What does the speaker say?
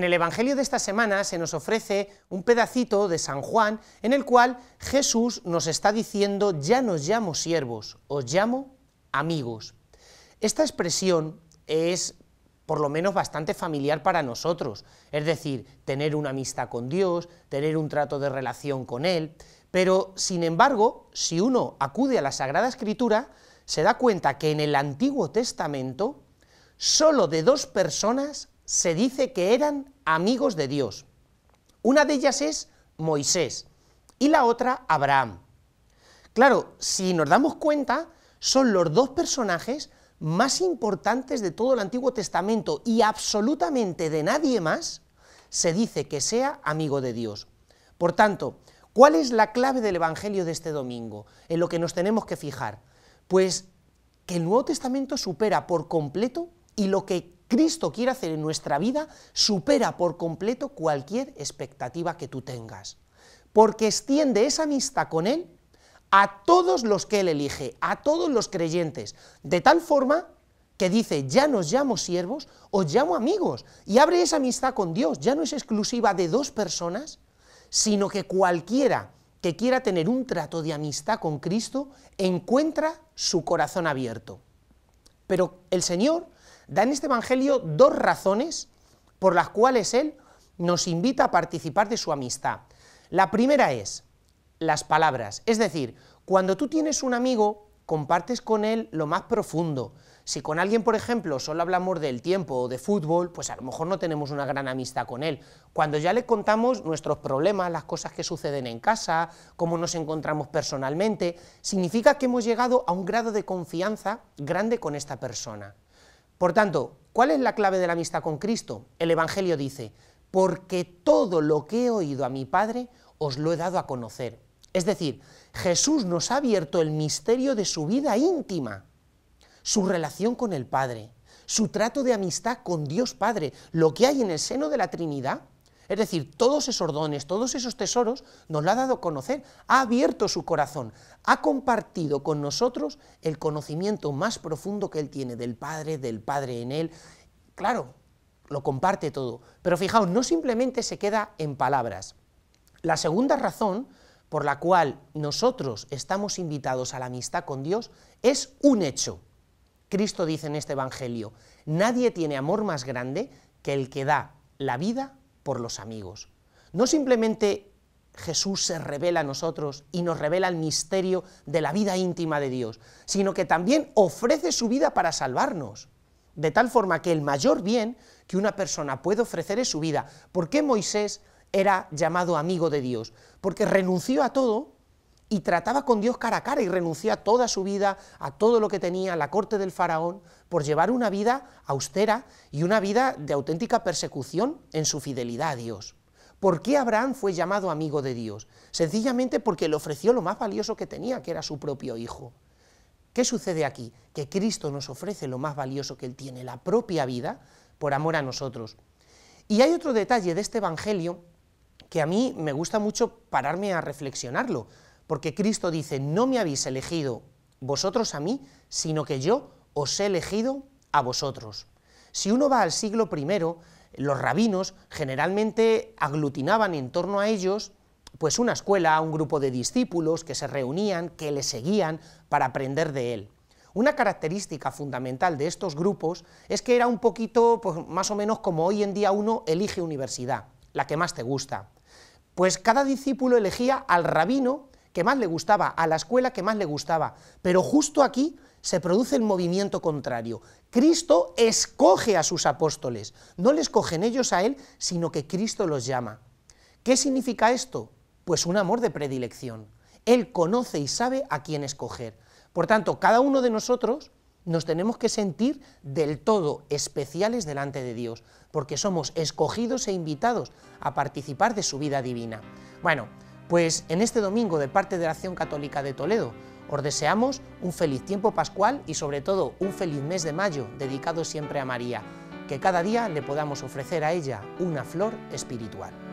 En el Evangelio de esta semana se nos ofrece un pedacito de San Juan en el cual Jesús nos está diciendo, ya nos llamo siervos, os llamo amigos. Esta expresión es por lo menos bastante familiar para nosotros, es decir, tener una amistad con Dios, tener un trato de relación con Él, pero sin embargo, si uno acude a la Sagrada Escritura, se da cuenta que en el Antiguo Testamento solo de dos personas se dice que eran amigos de Dios. Una de ellas es Moisés y la otra Abraham. Claro, si nos damos cuenta, son los dos personajes más importantes de todo el Antiguo Testamento y absolutamente de nadie más se dice que sea amigo de Dios. Por tanto, ¿cuál es la clave del Evangelio de este domingo? En lo que nos tenemos que fijar. Pues que el Nuevo Testamento supera por completo y lo que Cristo quiere hacer en nuestra vida supera por completo cualquier expectativa que tú tengas, porque extiende esa amistad con Él a todos los que Él elige, a todos los creyentes, de tal forma que dice, ya nos llamo siervos, os llamo amigos, y abre esa amistad con Dios, ya no es exclusiva de dos personas, sino que cualquiera que quiera tener un trato de amistad con Cristo encuentra su corazón abierto. Pero el Señor da en este Evangelio dos razones por las cuales Él nos invita a participar de su amistad. La primera es las palabras, es decir, cuando tú tienes un amigo, compartes con él lo más profundo. Si con alguien, por ejemplo, solo hablamos del tiempo o de fútbol, pues a lo mejor no tenemos una gran amistad con él. Cuando ya le contamos nuestros problemas, las cosas que suceden en casa, cómo nos encontramos personalmente, significa que hemos llegado a un grado de confianza grande con esta persona. Por tanto, ¿cuál es la clave de la amistad con Cristo? El Evangelio dice, porque todo lo que he oído a mi Padre os lo he dado a conocer. Es decir, Jesús nos ha abierto el misterio de su vida íntima, su relación con el Padre, su trato de amistad con Dios Padre, lo que hay en el seno de la Trinidad, es decir, todos esos dones, todos esos tesoros nos lo ha dado a conocer, ha abierto su corazón, ha compartido con nosotros el conocimiento más profundo que él tiene del Padre, del Padre en él. Claro, lo comparte todo, pero fijaos, no simplemente se queda en palabras. La segunda razón por la cual nosotros estamos invitados a la amistad con Dios es un hecho. Cristo dice en este Evangelio, nadie tiene amor más grande que el que da la vida por los amigos. No simplemente Jesús se revela a nosotros y nos revela el misterio de la vida íntima de Dios, sino que también ofrece su vida para salvarnos. De tal forma que el mayor bien que una persona puede ofrecer es su vida. ¿Por qué Moisés era llamado amigo de Dios? Porque renunció a todo y trataba con Dios cara a cara y renunció a toda su vida, a todo lo que tenía, a la corte del faraón, por llevar una vida austera y una vida de auténtica persecución en su fidelidad a Dios. ¿Por qué Abraham fue llamado amigo de Dios? Sencillamente porque le ofreció lo más valioso que tenía, que era su propio hijo. ¿Qué sucede aquí? Que Cristo nos ofrece lo más valioso que Él tiene, la propia vida, por amor a nosotros. Y hay otro detalle de este Evangelio que a mí me gusta mucho pararme a reflexionarlo, porque Cristo dice, no me habéis elegido vosotros a mí, sino que yo os he elegido a vosotros. Si uno va al siglo I, los rabinos generalmente aglutinaban en torno a ellos pues una escuela, un grupo de discípulos que se reunían, que le seguían para aprender de él. Una característica fundamental de estos grupos es que era un poquito, pues, más o menos como hoy en día uno elige universidad, la que más te gusta. Pues cada discípulo elegía al rabino que más le gustaba, a la escuela que más le gustaba. Pero justo aquí se produce el movimiento contrario. Cristo escoge a sus apóstoles. No le escogen ellos a Él, sino que Cristo los llama. ¿Qué significa esto? Pues un amor de predilección. Él conoce y sabe a quién escoger. Por tanto, cada uno de nosotros nos tenemos que sentir del todo especiales delante de Dios, porque somos escogidos e invitados a participar de su vida divina. Bueno, pues en este domingo, de parte de la Acción Católica de Toledo, os deseamos un feliz tiempo pascual y sobre todo un feliz mes de mayo dedicado siempre a María, que cada día le podamos ofrecer a ella una flor espiritual.